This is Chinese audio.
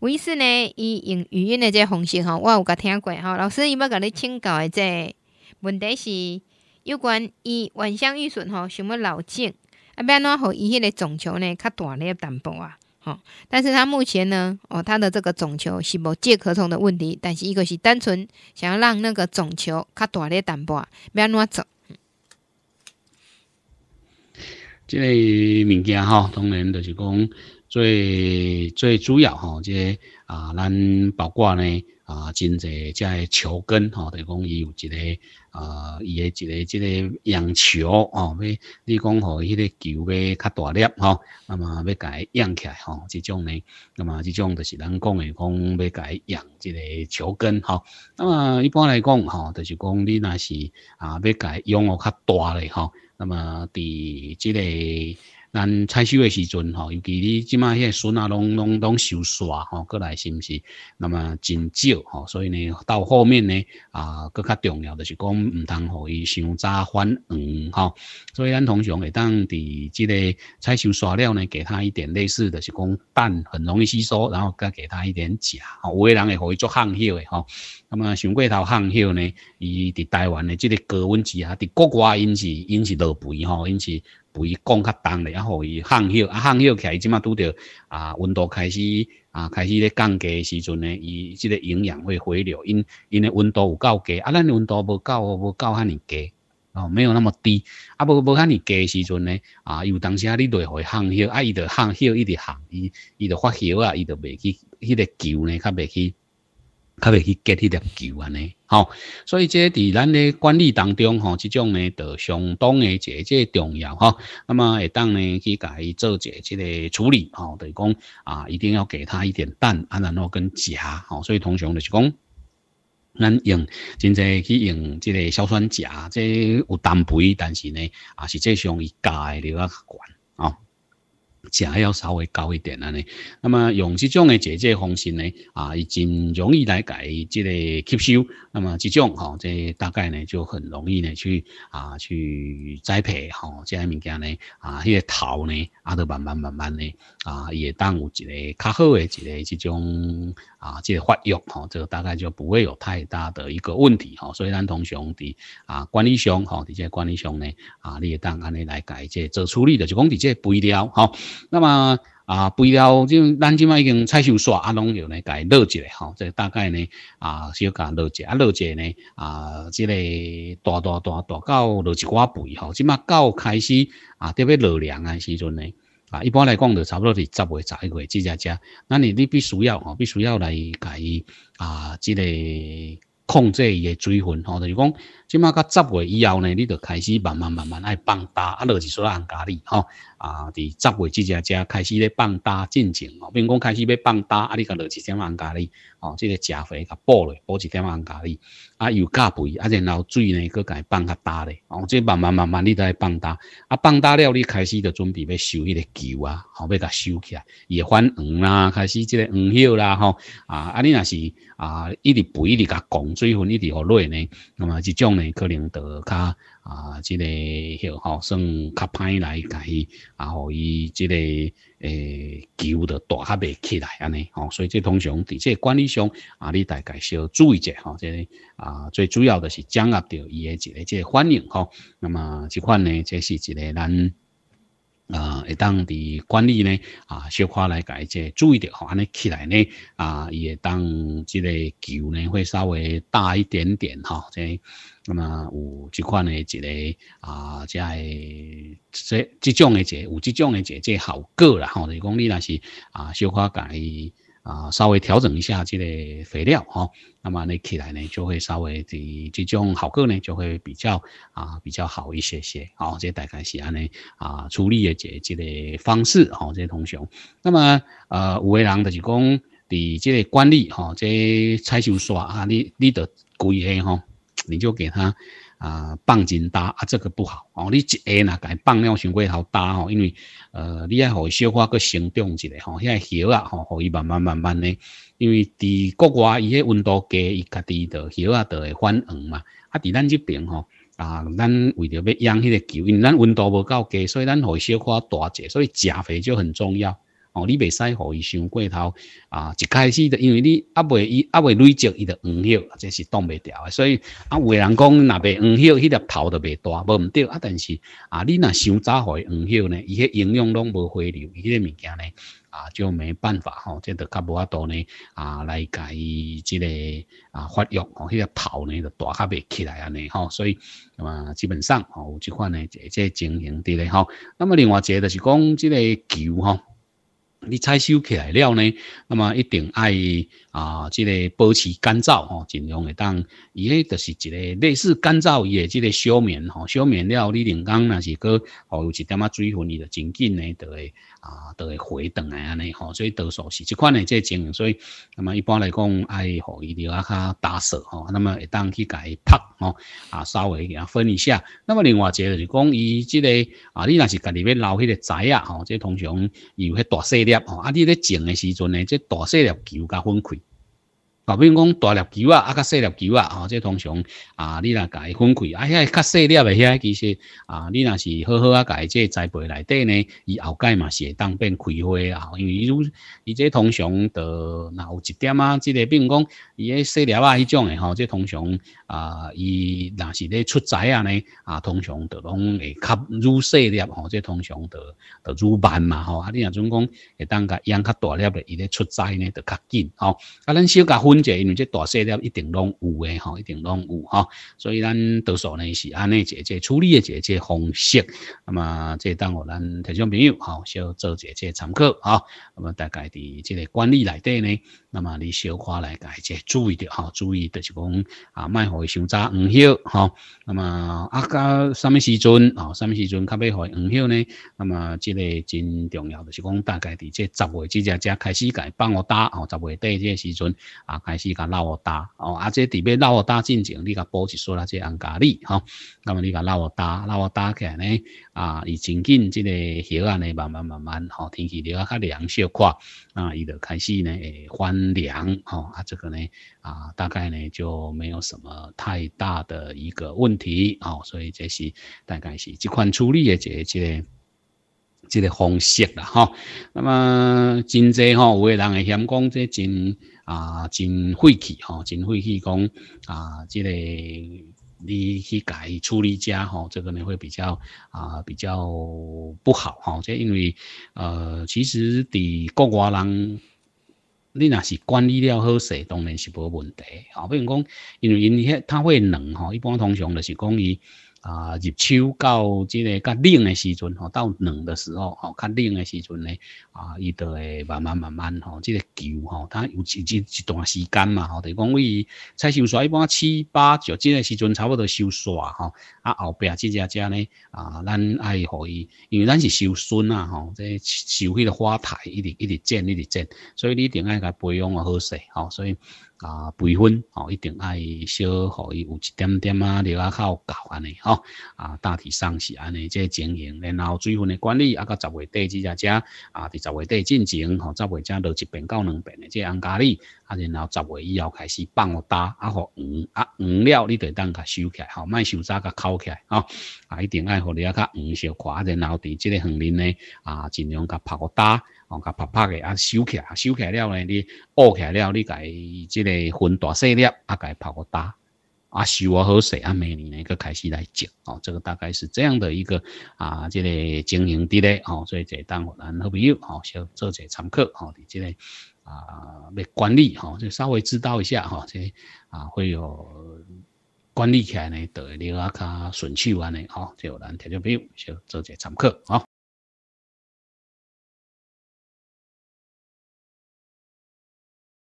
为斯呢，伊用语音的这方式吼，我有甲听过吼，老师伊要甲你请教的这问题是有关伊晚香玉笋吼，想要老茎啊，要怎互伊迄个种球呢较大粒淡薄啊吼。但是他目前呢，哦，他的这个种球是无介壳虫的问题，但是伊个是单纯想要让那个种球较大粒淡薄啊，要怎做？即个物件吼，当然就是讲。最最主要吼这个啊咱包括呢啊真侪遮个树根吼著是讲伊有一个啊伊诶一个即个养树哦要你讲吼，迄个球欲较大粒吼那么要甲伊养起来吼即种呢那么即种著是咱讲诶讲要甲伊养即个树根吼那么一般来讲吼著是讲你若是啊要甲伊养哦较大咧吼那么伫即个咱采收诶时阵吼，尤其你即卖迄个笋啊，拢拢拢收刷吼，过来是毋是？那么真少吼，所以呢，到后面呢，啊，搁较重要的是讲毋通，互伊先早反黄吼。所以咱通常会当伫即个采收刷了呢，给他一点类似的，是讲氮很容易吸收，然后再给他一点钾，吼，有诶人会互伊做烘烤诶吼。那么上过头烘烤呢，伊伫台湾诶即个高温之下，伫国外因是因是落肥吼，因是。伊讲较重咧，啊，互伊烘休，啊，烘休起来，即马拄着啊温度开始啊开始咧降低诶时阵咧，伊即个营养会回流，因因为温度有够低，啊咱温度无够无够遐尔低，哦没有那么低，啊无无遐尔低时阵咧，啊有当时啊你就会烘休，啊伊就烘休，伊直烘，伊伊就发酵啊，伊就袂去，迄个球呢，较袂去。较袂去 g 迄粒球安尼吼，所以即伫咱诶管理当中，吼，即种呢就相当诶一即重要，吼。那么会当呢去甲伊做一即个处理，哦，着是讲啊，一定要给他一点氮，啊，然后跟钾，吼。所以通常着是讲，咱用真正去用即个硝酸钾，即有氮肥，但是呢，啊，实际上伊加嘅略较悬哦。价要稍微高一点啊呢，那么用这种的解决方式呢，啊，已经容易来改这个吸收，那么这种哈，这大概呢就很容易呢去啊去栽培哈，这物件呢啊，迄个桃呢，啊，都慢慢慢慢呢啊，也当有一个较好的一个这种。啊，即个发育吼，这个大概就不会有太大的一个问题吼，所以咱同兄伫啊，管理上吼，即个管理上呢啊，会当安尼来解即做处理的，就讲即个肥料吼。那么啊，肥料就咱即卖已经采收煞啊，拢有来改落一下吼，这大概呢啊，小甲落一下，啊落一下呢啊，即个大大大大到落一寡肥吼，即卖到开始啊，特别落凉的时阵呢。啊，一般来讲就差不多是十月、十一月，这只只，那你你必须要吼，必须要来给伊啊，之个控制伊的水分吼，就是讲，即马到十月以后呢，你就开始慢慢慢慢爱放大，啊，落是说按家里吼。啊，伫十月之只遮开始咧放大进程哦，比如讲开始要放大，啊，你甲落一点红咖喱哦，即个食肥甲补落补一点红咖喱，啊，又加肥，啊，然后水呢，佮伊放较大咧，哦，即慢慢慢慢，你都爱放大，啊，放大了，你开始就准备要收迄个球啊，哦，要甲收起，来，也泛黄啦，开始即个黄叶啦，吼，啊，啊，你若是啊，一直肥，一直甲降水分，一直互落呢，那么即种呢，可能就较啊，即个叶吼，算较歹来甲伊。啊，后伊即个诶球的大较袂起来安尼吼，所以即通常伫即管理上啊，你大概需要注意者吼，即个啊最主要的是掌握着伊诶一个即个反应吼。那么即款呢，即是一个咱。啊，会当伫管理呢，啊，小可来改，即注意着吼，安尼起来呢，啊，伊会当即个球呢会稍微大一点点吼，即，那么有即款诶一个啊，即系即即种诶一个有即种诶一个即效果啦吼，是讲你若是啊，小花改。啊，稍微调整一下这个肥料哈，那么你起来呢，就会稍微的这种好个呢，就会比较啊比较好一些些。好，这大概是安尼啊处理的这这类方式哈，这些同学。那么呃，五位郎就是讲你这个管理哈，这采收刷啊，你你得贵些哈，你就给他。啊，放真大啊，这个不好哦。你一下呐，给放量上过头大哦，因为呃，你爱互伊小化个生长一下吼，遐叶啊吼，互伊慢慢慢慢的。因为伫国外伊迄温度低，伊家己的叶啊就会发黄嘛。啊，伫咱这边吼，啊，咱为着要养迄个球，因为咱温度无够低，所以咱互伊小化大些，所以加肥就很重要。哦，你袂使，互伊伤过头，啊一开始著因为你一未伊一未累积，伊就黄叶，即是挡袂牢的。所以啊，有人讲，若未黄叶，迄粒头就未大，无毋对啊。但是啊，你若伤早互伊黄叶呢，伊迄营养拢无回流，伊迄物件呢，啊就没办法，吼、即系较无法度呢，啊来伊即个啊发育，吼，迄粒头呢就大，较袂起来安尼吼。所以啊，基本上，哦，有即款呢，即即情形伫咧，吼。那么另外一就是讲，即个球吼。你采收起来了呢，那么一定爱啊，这个保持干燥哦，尽量会当。伊呢，就是一个类似干燥液。这个小棉吼，小棉料你临港那是个哦，有一点仔水分，伊就真紧呢，就会啊，就会回弹啊尼吼，所以多数是这款的这情所以那么一般来讲，爱互伊滴啊较打扫哦，那么会当去佮伊拍哦，啊，稍微给它分一下。那么另外一个就是讲伊这个啊，你若是家里面捞迄个仔啊，吼，即通常有迄大细了。啊！你咧静诶时阵呢，即大细粒球甲分开。啊，比如讲大粒球啊，啊较细粒球啊，吼，这通常啊，你若伊分开，啊遐较细粒的遐其实啊，你若是好好啊伊这栽培内底呢，伊后盖嘛是会当变开花啊，因为伊伊这通常着若有一点啊，即个比如讲伊迄细粒啊迄种的吼，这通常啊，伊若是咧出栽啊呢，啊通常着拢会较愈细粒吼，这通常着着愈慢嘛吼，啊你若总讲会当伊养较大粒的，伊咧出栽呢着较紧吼，啊咱小甲分。因为这大细了，一定拢有诶，吼，一定拢有哈，所以咱多数呢是安尼解解处理诶解解方式。那么这等我咱听众朋友吼，小做解解参考哈。那么大概伫即个管理内底呢，那么你小可来家解注意着哈，注意着是讲啊，卖互伊伤早黄叶哈。那么啊到什么时阵啊，什么时阵较要互伊黄叶呢？那么即个真重要，就是讲大概伫即十月之前只开始解帮我打哦，十月底即个时阵啊。开始甲老下搭哦，啊！这底边老下搭进正你甲补一输啊，这按家理哈。那么你甲老下搭，捞下搭起来呢啊，伊渐渐这个血啊呢，慢慢慢慢哈，天气了啊较凉小快啊，伊就开始呢会翻凉哈。啊，这个呢啊，大概呢就没有什么太大的一个问题哦，所以这是大概是即款处理的这个。这个方式啦哈。那么真多哈，有个人会嫌讲这真。啊，真晦气吼，真晦气讲啊，这个你去改处理家吼，这个呢会比较啊比较不好哈。这因为呃，其实伫国外人，你那是管理了好势，当然是无问题。好，比如讲，因为因遐他会冷吼，一般通常就是讲伊。啊，入秋到这个较冷的时阵吼，到冷的时候吼，较冷的时阵呢，啊，伊就会慢慢慢慢吼，这个球吼，它有一一一段时间嘛吼，就讲伊菜收晒，一般七八九即个时阵差不多收晒吼，啊，后边即这些些呢，啊，咱爱互伊，因为咱是修笋啊吼，这修迄个花台一直一直长一直长，所以你一定爱给它培养好势吼，所以。啊，培训吼，一定爱小，互伊有一点点啊，入啊较有教安尼吼。啊，大体上是安尼，即情形。然后水分的管理，啊，到十月底即只只，啊，伫十月底进前吼，十月只落一遍到两遍的即安家喱。啊，然后十月以后开始放个打，啊，互黄，啊黄了你得当甲收起来，好，莫收早甲扣起来，哦，啊一定爱互你啊较黄块，垮，然后伫即个横面呢，啊尽量甲拍个打，哦甲拍拍嘅，啊收起来，收起来了呢，屙起来了呢佮即个分大细粒，啊佮拍个打。啊，需要好势啊，每年那个开始来讲哦，这个大概是这样的一个啊，这个经营的嘞哦，所以这当我们好朋友哦，小做些参考哦，的这个啊，要管理哈，就稍微知道一下哈，这啊会有管理起来呢，就会了啊较顺手安的哦，就我们铁铁朋友小做些参考哦。